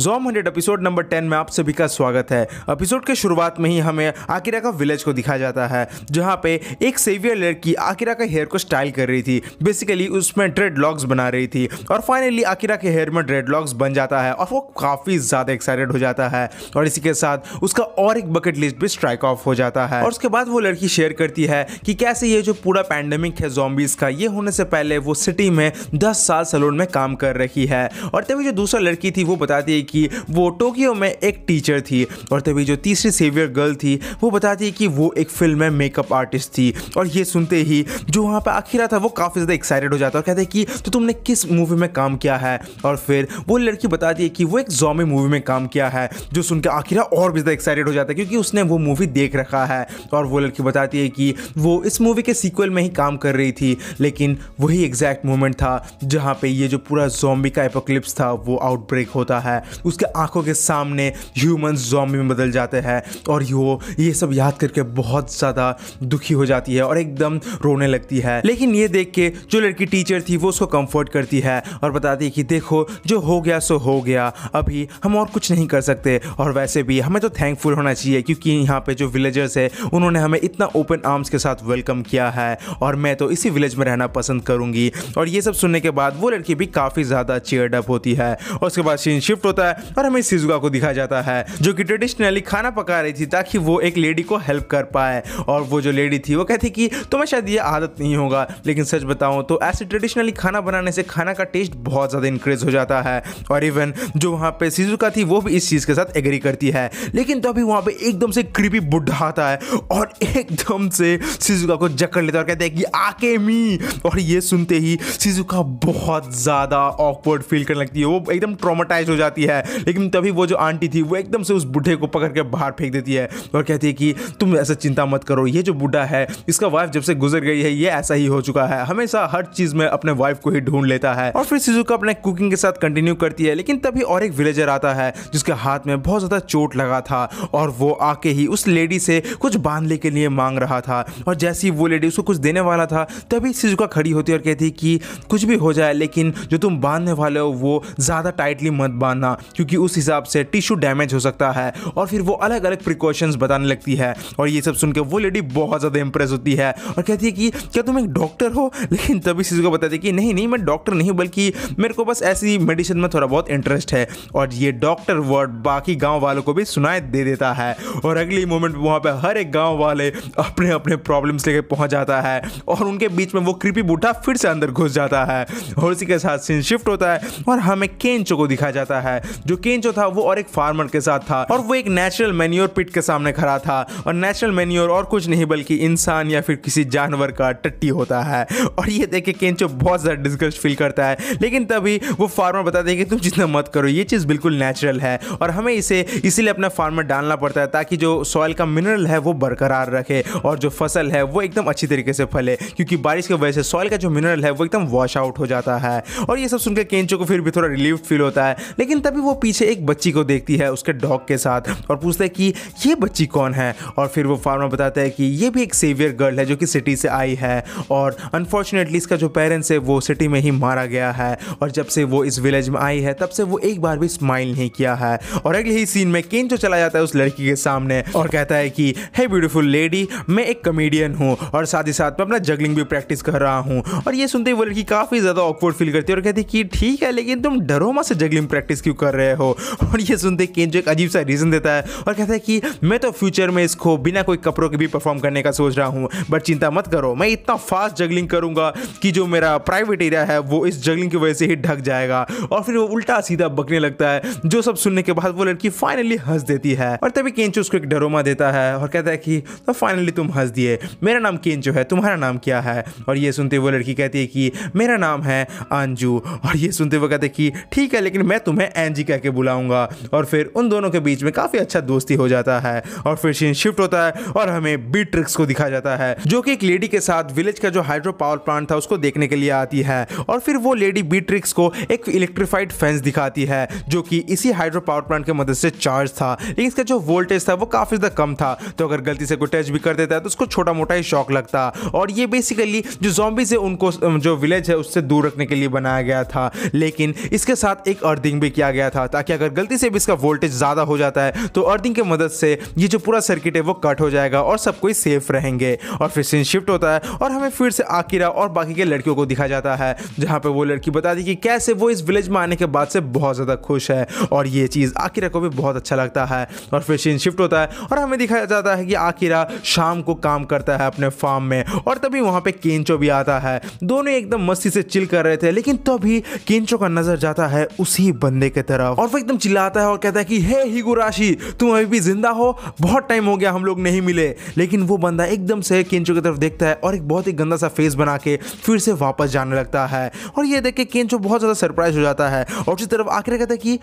germ hundred episode number ten में आप सभी का स्वागत है एपिसोड के शुरुआत में ही हमें आकिरा का विलेज को दिखाया जाता है जहाँ पे एक सेवियर लड़की आकिरा के हेयर को स्टाइल कर रही थी बेसिकली उसमें ड्रेड लॉक्स बना रही थी और फाइनली आकिरा के हेयर में ड्रेड लॉक्स बन जाता है और वो काफ़ी ज़्यादा एक्साइटेड हो जाता है और इसी के साथ उसका और एक बकेट लिस्ट भी स्ट्राइक ऑफ हो जाता है और उसके बाद वो लड़की शेयर करती है कि कैसे ये जो पूरा पैंडमिक है जॉम्बीज का ये होने से पहले वो सिटी में दस साल सलून में काम कर रही है और तभी जो दूसरा लड़की थी वो बताती है कि वो टोक्यो में एक टीचर थी और तभी जो तीसरी सेवियर गर्ल थी वो बताती है कि वो एक फिल्म में मेकअप आर्टिस्ट थी और ये सुनते ही जो वहाँ पर आखिरा था वो काफ़ी ज़्यादा एक्साइटेड हो जाता है और कहते हैं कि तो तुमने किस मूवी में काम किया है और फिर वो लड़की बताती है कि वो एक जॉमी मूवी में काम किया है जो सुनकर आखिरा और भी ज़्यादा एक्साइटेड हो जाता है क्योंकि उसने वो मूवी देख रखा है और वो लड़की बताती है कि वो इस मूवी के सीक्वल में ही काम कर रही थी लेकिन वही एग्जैक्ट मोमेंट था जहाँ पे ये जो पूरा जॉम्बी का एपोक्लिप्स था वो आउटब्रेक होता है उसके आंखों के सामने ह्यूमन जॉम्बी में बदल जाते हैं और यो ये सब याद करके बहुत ज़्यादा दुखी हो जाती है और एकदम रोने लगती है लेकिन ये देख के जो लड़की टीचर थी वो उसको कंफर्ट करती है और बताती है कि देखो जो हो गया सो हो गया अभी हम और कुछ नहीं कर सकते और वैसे भी हमें तो थैंकफुल होना चाहिए क्योंकि यहाँ पे जो विलेजर्स है उन्होंने हमें इतना ओपन आर्म्स के साथ वेलकम किया है और मैं तो इसी विलेज में रहना पसंद करूँगी और ये सब सुनने के बाद वो लड़की भी काफ़ी ज़्यादा चेयर्ड अप होती है और उसके बाद सीन शिफ्ट होता है होता है और हमें सिजुका को दिखाया जाता है जो कि ट्रेडिशनली खाना पका रही थी ताकि वो एक लेडी को हेल्प कर पाए और वो जो लेडी थी वो कहती कि तुम्हें शायद ये आदत नहीं होगा लेकिन सच बताऊँ तो ऐसे ट्रेडिशनली खाना बनाने से खाना का टेस्ट बहुत ज़्यादा इंक्रीज हो जाता है और इवन जो वहाँ पर सिजुका थी वो भी इस चीज़ के साथ एग्री करती है लेकिन तभी तो वहाँ पर एकदम से कृपी बुढ़ा आता है और एकदम से सिजुका को जकड़ लेता है और कहते हैं कि आके मी और ये सुनते ही सिजुका बहुत ज़्यादा ऑकवर्ड फील करने लगती है वो एकदम ट्रोमाटाइज हो जाती है है लेकिन तभी वो जो आंटी थी वो एकदम से उस बूढ़े को पकड़ के बाहर फेंक देती है और कहती है कि तुम ऐसा चिंता मत करो ये जो बूढ़ा है इसका वाइफ जब से गुजर गई है ये ऐसा ही हो चुका है हमेशा हर चीज में अपने वाइफ को ही ढूंढ लेता है और फिर सिजुका अपने कुकिंग के साथ कंटिन्यू करती है लेकिन तभी और एक विलेजर आता है जिसके हाथ में बहुत ज्यादा चोट लगा था और वो आके ही उस लेडी से कुछ बांधने के लिए मांग रहा था और जैसे ही वो लेडी उसको कुछ देने वाला था तभी सिजुका खड़ी होती है और कहती कि कुछ भी हो जाए लेकिन जो तुम बांधने वाले हो वो ज़्यादा टाइटली मत बांधना क्योंकि उस हिसाब से टिश्यू डैमेज हो सकता है और फिर वो अलग अलग प्रिकॉशंस बताने लगती है और ये सब सुन के वो लेडी बहुत ज़्यादा इंप्रेस होती है और कहती है कि क्या तुम एक डॉक्टर हो लेकिन तभी चीज़ को बताती है कि नहीं नहीं मैं डॉक्टर नहीं बल्कि मेरे को बस ऐसी मेडिसिन में थोड़ा बहुत इंटरेस्ट है और ये डॉक्टर वर्ड बाकी गाँव वालों को भी सुनाए दे देता है और अगली मोमेंट वहाँ पर हर एक गाँव वाले अपने अपने प्रॉब्लम्स लेकर पहुँच जाता है और उनके बीच में वो कृपी बूटा फिर से अंदर घुस जाता है और उसी के साथ सीन शिफ्ट होता है और हमें केंचो को दिखाया जाता है जो केंचो था वो और एक फार्मर के साथ था और वो एक नेचुरल मेन्योर पिट के सामने खड़ा था और नेचुरल मेन्योर और कुछ नहीं बल्कि इंसान या फिर किसी जानवर का टट्टी होता है और ये देख के केंचो बहुत ज़्यादा डिस्कस्ट फील करता है लेकिन तभी वो फार्मर बताते हैं कि तुम जितना मत करो ये चीज़ बिल्कुल नेचुरल है और हमें इसे इसीलिए अपना फार्मर डालना पड़ता है ताकि जो सॉइल का मिनरल है वो बरकरार रखे और जो फसल है वो एकदम अच्छी तरीके से फले क्योंकि बारिश की वजह से सॉइल का जो मिनरल है वो एकदम वॉश आउट हो जाता है और ये सब सुनकर केंचो को फिर भी थोड़ा रिलीफ फील होता है लेकिन तभी तभी वो पीछे एक बच्ची को देखती है उसके डॉग के साथ और पूछता है कि ये बच्ची कौन है और फिर वो फार्मर बताता है कि ये भी एक सेवियर गर्ल है जो कि सिटी से आई है और अनफॉर्चुनेटली इसका जो पेरेंट्स है वो सिटी में ही मारा गया है और जब से वो इस विलेज में आई है तब से वो एक बार भी स्माइल नहीं किया है और अगले ही सीन में केन जो चला जाता है उस लड़की के सामने और कहता है कि हे ब्यूटीफुल लेडी मैं एक कमेडियन हूँ और साथ ही साथ मैं अपना जगलिंग भी प्रैक्टिस कर रहा हूँ और ये सुनते ही वो लड़की काफ़ी ज़्यादा ऑकवर्ड फील करती है और कहती है कि ठीक है लेकिन तुम डरो मत से जगलिंग प्रैक्टिस क्यों कर कर रहे हो और ये सुनते केंजो एक अजीब सा रीज़न देता है और कहता है कि मैं तो फ्यूचर में इसको बिना कोई कपड़ों के भी परफॉर्म करने का सोच रहा हूँ बट चिंता मत करो मैं इतना फास्ट जगलिंग करूँगा कि जो मेरा प्राइवेट एरिया है वो इस जगलिंग की वजह से ही ढक जाएगा और फिर वो उल्टा सीधा बकने लगता है जो सब सुनने के बाद वो लड़की फाइनली हंस देती है और तभी केंचो उसको एक डरोमा देता है और कहता है कि तो फाइनली तुम हंस दिए मेरा नाम केंचो है तुम्हारा नाम क्या है और ये सुनते वो लड़की कहती है कि मेरा नाम है अंजू और ये सुनते वो कहते हैं कि ठीक है लेकिन मैं तुम्हें एंजू जी कह के बुलाऊंगा और फिर उन दोनों के बीच में काफ़ी अच्छा दोस्ती हो जाता है और फिर सीन शिफ्ट होता है और हमें बी ट्रिक्स को दिखा जाता है जो कि एक लेडी के साथ विलेज का जो हाइड्रो पावर प्लांट था उसको देखने के लिए आती है और फिर वो लेडी बी ट्रिक्स को एक इलेक्ट्रीफाइड फेंस दिखाती है जो कि इसी हाइड्रो पावर प्लांट के मदद से चार्ज था लेकिन इसका जो वोल्टेज था वो काफ़ी ज़्यादा कम था तो अगर गलती से कोई टच भी कर देता है तो उसको छोटा मोटा ही शौक लगता और ये बेसिकली जो जॉम्बीज है उनको जो विलेज है उससे दूर रखने के लिए बनाया गया था लेकिन इसके साथ एक अर्थिंग भी किया गया गया था ताकि अगर गलती से भी इसका वोल्टेज ज़्यादा हो जाता है तो अर्थिंग की मदद से ये जो पूरा सर्किट है वो कट हो जाएगा और सब कोई सेफ रहेंगे और फिर सीन शिफ्ट होता है और हमें फिर से आकिरा और बाकी के लड़कियों को दिखा जाता है जहां पर वो लड़की बताती कि कैसे वो इस विलेज में आने के बाद से बहुत ज़्यादा खुश है और ये चीज़ आकिरा को भी बहुत अच्छा लगता है और फिर सीन शिफ्ट होता है और हमें दिखाया जाता है कि आकिरा शाम को काम करता है अपने फार्म में और तभी वहां पे केंचो भी आता है दोनों एकदम मस्ती से चिल कर रहे थे लेकिन तभी केंचो का नज़र जाता है उसी बंदे के तरफ तरफ और वो एकदम चिल्लाता है और कहता है कि हे हिगुराशी तुम अभी भी जिंदा हो बहुत टाइम हो गया हम लोग नहीं मिले लेकिन वो बंदा एकदम से केंचो की तरफ देखता है और एक बहुत ही गंदा सा फेस बना के फिर से वापस जाने लगता है और ये देख के केंचो बहुत ज़्यादा सरप्राइज हो जाता है और उसी तरफ आखिर कहता है कि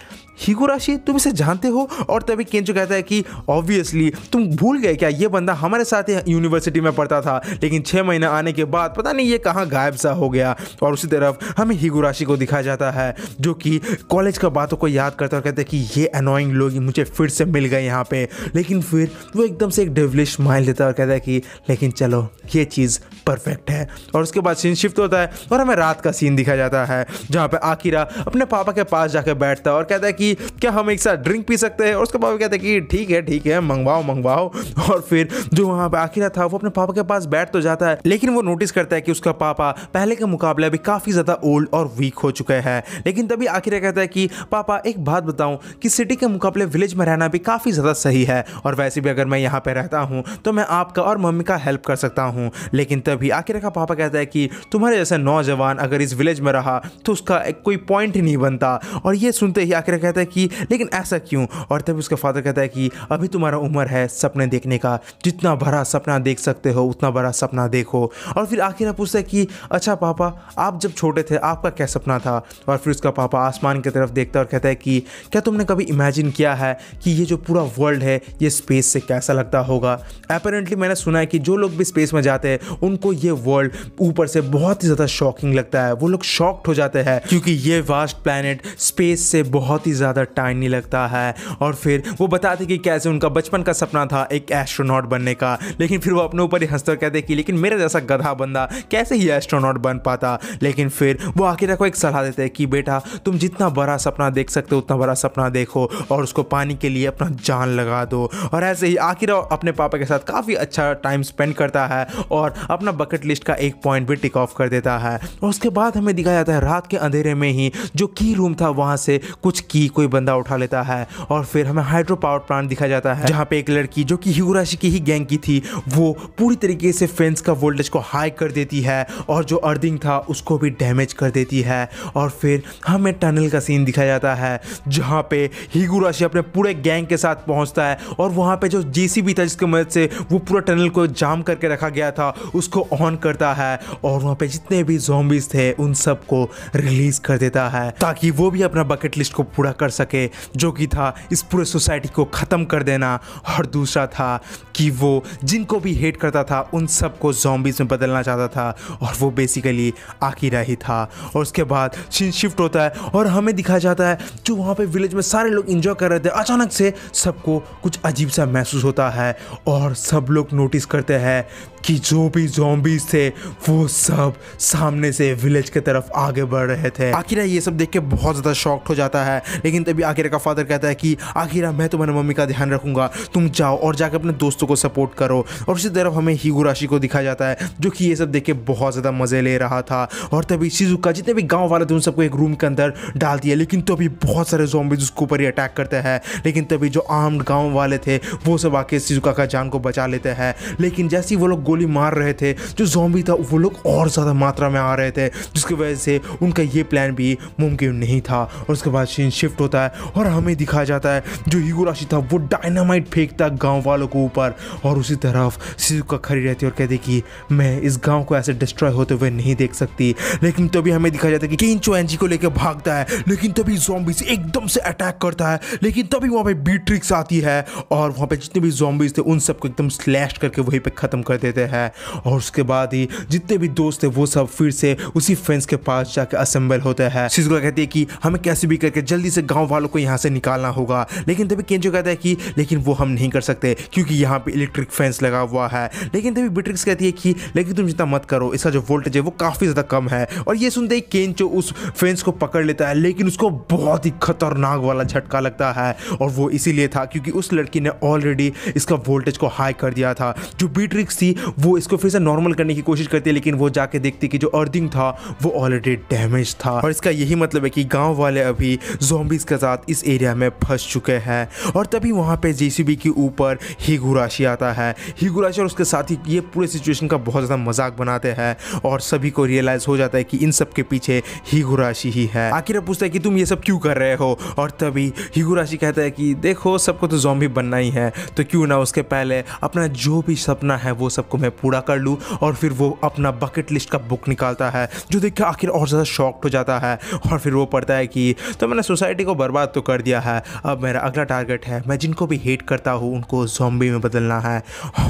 हिगुराशी तुम इसे जानते हो और तभी केंचो कहता है कि ऑब्वियसली तुम भूल गए क्या ये बंदा हमारे साथ यूनिवर्सिटी में पढ़ता था लेकिन छः महीना आने के बाद पता नहीं ये कहाँ गायब सा हो गया और उसी तरफ हमें हिगुराशी को दिखाया जाता है जो कि कॉलेज का बातों को याद करता और कहता है कि ये अनोइंग लोग मुझे फिर से मिल गए यहाँ पे लेकिन फिर वो एकदम से एक डेवलिश माइल देता है और कहता है कि लेकिन चलो ये चीज़ परफेक्ट है और उसके बाद सीन शिफ्ट होता है और हमें रात का सीन दिखा जाता है जहाँ पर आखिरा अपने पापा के पास जाकर बैठता है और कहता है कि क्या हम एक साथ ड्रिंक पी सकते हैं और उसके पापा कहते हैं कि ठीक है ठीक है मंगवाओ मंगवाओ और फिर जो वहाँ पर आखिरा था वो अपने पापा के पास बैठ तो जाता है लेकिन वो नोटिस करता है कि उसका पापा पहले के मुकाबले अभी काफ़ी ज़्यादा ओल्ड और वीक हो चुके हैं लेकिन तभी आखिर कहता है कि पापा पापा एक बात बताऊं कि सिटी के मुकाबले विलेज में रहना भी काफ़ी ज़्यादा सही है और वैसे भी अगर मैं यहाँ पर रहता हूँ तो मैं आपका और मम्मी का हेल्प कर सकता हूँ लेकिन तभी आखिर का पापा कहता है कि तुम्हारे जैसे नौजवान अगर इस विलेज में रहा तो उसका कोई पॉइंट ही नहीं बनता और ये सुनते ही आखिर कहता है कि लेकिन ऐसा क्यों और तभी उसका फादर कहता है कि अभी तुम्हारा उम्र है सपने देखने का जितना बड़ा सपना देख सकते हो उतना बड़ा सपना देखो और फिर आखिर पूछता है कि अच्छा पापा आप जब छोटे थे आपका क्या सपना था और फिर उसका पापा आसमान की तरफ देखता और कहता है कि क्या तुमने कभी इमेजिन किया है कि ये जो पूरा वर्ल्ड है ये स्पेस से कैसा लगता होगा अपेरेंटली मैंने सुना है कि जो लोग भी स्पेस में जाते हैं उनको ये वर्ल्ड ऊपर से बहुत ही ज़्यादा शॉकिंग लगता है वो लोग शॉक्ड हो जाते हैं क्योंकि ये वास्ट प्लानट स्पेस से बहुत ही ज़्यादा टाइनी लगता है और फिर वो बताते कि कैसे उनका बचपन का सपना था एक एस्ट्रोनॉट बनने का लेकिन फिर वो अपने ऊपर ही हंसते कहते कि लेकिन मेरे जैसा गधा बंदा कैसे ही एस्ट्रोनॉट बन पाता लेकिन फिर वो आखिर को एक सलाह देते हैं कि बेटा तुम जितना बड़ा सपना देख देख सकते हो उतना बड़ा सपना देखो और उसको पानी के लिए अपना जान लगा दो और ऐसे ही आखिर अपने पापा के साथ काफ़ी अच्छा टाइम स्पेंड करता है और अपना बकेट लिस्ट का एक पॉइंट भी टिक ऑफ कर देता है और उसके बाद हमें दिखाया जाता है रात के अंधेरे में ही जो की रूम था वहाँ से कुछ की कोई बंदा उठा लेता है और फिर हमें हाइड्रो पावर प्लांट दिखाया जाता है जहाँ पे एक लड़की जो कि हिगुराशी की ही गैंग की थी वो पूरी तरीके से फेंस का वोल्टेज को हाई कर देती है और जो अर्थिंग था उसको भी डैमेज कर देती है और फिर हमें टनल का सीन दिखाया जाता जाता है जहाँ पे हिगुराशी अपने पूरे गैंग के साथ पहुँचता है और वहाँ पे जो जे था जिसकी मदद से वो पूरा टनल को जाम करके रखा गया था उसको ऑन करता है और वहाँ पे जितने भी जोम्बिस थे उन सबको रिलीज कर देता है ताकि वो भी अपना बकेट लिस्ट को पूरा कर सके जो कि था इस पूरे सोसाइटी को ख़त्म कर देना और दूसरा था कि वो जिनको भी हेट करता था उन सबको जॉम्बिस में बदलना चाहता था और वो बेसिकली आकी ही था और उसके बाद शिफ्ट होता है और हमें दिखा जाता है जो वहाँ पे विलेज में सारे लोग इंजॉय कर रहे थे अचानक से सबको कुछ अजीब सा महसूस होता है और सब लोग नोटिस करते हैं कि जो भी जॉम्बीज थे वो सब सामने से विलेज की तरफ आगे बढ़ रहे थे आखिरा ये सब देख के बहुत ज़्यादा शॉक्ड हो जाता है लेकिन तभी आखिरा का फादर कहता है कि आखिरा मैं तुम्हारी मम्मी का ध्यान रखूंगा तुम जाओ और जाकर अपने दोस्तों को सपोर्ट करो और उसी तरफ हमें हीगो राशि को दिखाया जाता है जो कि ये सब देख के बहुत ज़्यादा मज़े ले रहा था और तभी शिजुका जितने भी गाँव वाले थे उन सबको एक रूम के अंदर डाल दिया लेकिन तभी बहुत सारे जोम्बिज उसके ऊपर ही अटैक करते हैं लेकिन तभी जो आर्म्ड गाँव वाले थे वो सब आके सिजुका का जान को बचा लेते हैं लेकिन जैसे ही वो लोग गोली मार रहे थे जो जोम्बी था वो लोग और ज़्यादा मात्रा में आ रहे थे जिसकी वजह से उनका ये प्लान भी मुमकिन नहीं था और उसके बाद सीन शिफ्ट होता है और हमें दिखाया जाता है जो हिगुराशी था वो डायनामाइट फेंकता गाँव वालों के ऊपर और उसी तरफ सिजुका खड़ी रहती और कहती कि मैं इस गाँव को ऐसे डिस्ट्रॉय होते हुए नहीं देख सकती लेकिन तभी हमें दिखाया जाता है कि किंचो एनजी को लेकर भागता है लेकिन तभी जोम जॉम्बी से एकदम से अटैक करता है लेकिन तभी वहाँ पे बीट्रिक्स आती है और वहाँ पे जितने भी जॉम्बीज थे उन सबको एकदम स्लैश करके वहीं पे ख़त्म कर देते हैं और उसके बाद ही जितने भी दोस्त थे वो सब फिर से उसी फ्रेंड्स के पास जाके असेंबल होते हैं शिजुका कहती है कि हमें कैसे भी करके जल्दी से गाँव वालों को यहाँ से निकालना होगा लेकिन तभी केंजो कहता है कि लेकिन वो हम नहीं कर सकते क्योंकि यहाँ पर इलेक्ट्रिक फेंस लगा हुआ है लेकिन तभी बीट्रिक्स कहती है कि लेकिन तुम जितना मत करो इसका जो वोल्टेज है वो काफ़ी ज़्यादा कम है और ये सुनते ही केंचो उस फेंस को पकड़ लेता है लेकिन उसको बहुत बहुत ही खतरनाक वाला झटका लगता है और वो इसीलिए था क्योंकि उस लड़की ने ऑलरेडी इसका वोल्टेज को हाई कर दिया था जो बीट्रिक्स थी वो इसको फिर से नॉर्मल करने की कोशिश करती है लेकिन वो जाके देखती कि जो अर्थिंग था वो ऑलरेडी डैमेज था और इसका यही मतलब है कि गाँव वाले अभी जोम्बिस के साथ इस एरिया में फंस चुके हैं और तभी वहाँ पर जे के ऊपर हिगुराशी आता है हिगुराशी और उसके साथ ही ये पूरे सिचुएशन का बहुत ज़्यादा मजाक बनाते हैं और सभी को रियलाइज़ हो जाता है कि इन सब के पीछे हिगुराशी ही है आखिर पूछता है कि तुम ये सब क्यों कर रहे हो और तभी हिगुराशी कहता है कि देखो सबको तो जॉम्बी बनना ही है तो क्यों ना उसके पहले अपना जो भी सपना है वो सबको मैं पूरा कर लूँ और फिर वो अपना बकेट लिस्ट का बुक निकालता है जो देख के आखिर और ज़्यादा शॉक्ड हो जाता है और फिर वो पढ़ता है कि तो मैंने सोसाइटी को बर्बाद तो कर दिया है अब मेरा अगला टारगेट है मैं जिनको भी हेट करता हूँ उनको जॉम्बी में बदलना है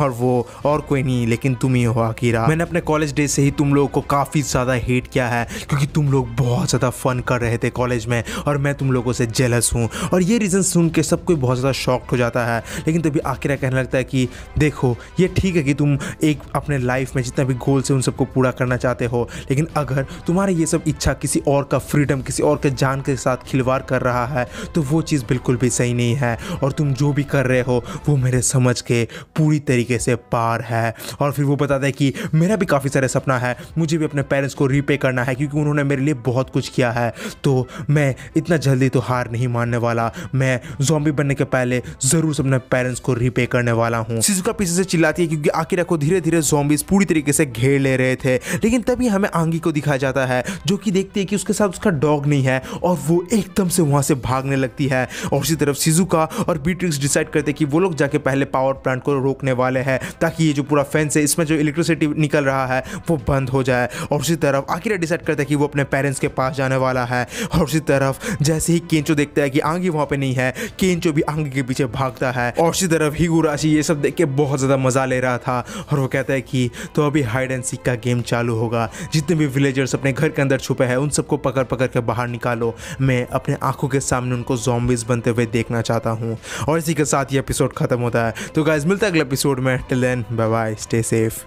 और वो और कोई नहीं लेकिन तुम ही हो आखिरा मैंने अपने कॉलेज डे से ही तुम लोगों को काफ़ी ज़्यादा हेट किया है क्योंकि तुम लोग बहुत ज़्यादा फ़न कर रहे थे कॉलेज में और और मैं तुम लोगों से जेलस हूँ और ये रीज़न सुन के सब कोई बहुत ज़्यादा शॉक्ड हो जाता है लेकिन तभी आखिर कहने लगता है कि देखो ये ठीक है कि तुम एक अपने लाइफ में जितना भी गोल्स है उन सबको पूरा करना चाहते हो लेकिन अगर तुम्हारी ये सब इच्छा किसी और का फ्रीडम किसी और के जान के साथ खिलवाड़ कर रहा है तो वो चीज़ बिल्कुल भी सही नहीं है और तुम जो भी कर रहे हो वो मेरे समझ के पूरी तरीके से पार है और फिर वो बताता है कि मेरा भी काफ़ी सारा सपना है मुझे भी अपने पेरेंट्स को रीपे करना है क्योंकि उन्होंने मेरे लिए बहुत कुछ किया है तो मैं इतना जल्दी तो हार नहीं मानने वाला मैं जॉम्बी बनने के पहले जरूर अपने पेरेंट्स को रिपे करने वाला हूँ सिजुका पीछे से चिल्लाती है क्योंकि आकिरा को धीरे धीरे जॉम्बीज पूरी तरीके से घेर ले रहे थे लेकिन तभी हमें आंगी को दिखाया जाता है जो कि देखती है कि उसके साथ उसका डॉग नहीं है और वो एकदम से वहाँ से भागने लगती है और उसी तरफ सिजुका और बीट्रिक्स डिसाइड करते कि वो लोग जाके पहले पावर प्लांट को रोकने वाले हैं ताकि ये जो पूरा फैंस है इसमें जो इलेक्ट्रिसिटी निकल रहा है वो बंद हो जाए और उसी तरफ आखिर डिसाइड करता है कि वो अपने पेरेंट्स के पास जाने वाला है और उसी तरफ जैसे ही केंचो देखता है कि आंगी वहां पे नहीं है केंचो भी आंगी के पीछे भागता है और उसी तरफ हिगुराशी ये सब देख के बहुत ज़्यादा मज़ा ले रहा था और वो कहता है कि तो अभी हाइड एंड सीख का गेम चालू होगा जितने भी विलेजर्स अपने घर के अंदर छुपे हैं उन सबको पकड़ पकड़ के बाहर निकालो मैं अपने आंखों के सामने उनको जॉम्बिस बनते हुए देखना चाहता हूँ और इसी के साथ ये एपिसोड खत्म होता है तो गाइज मिलता है अगले एपिसोड में till then bye bye stay safe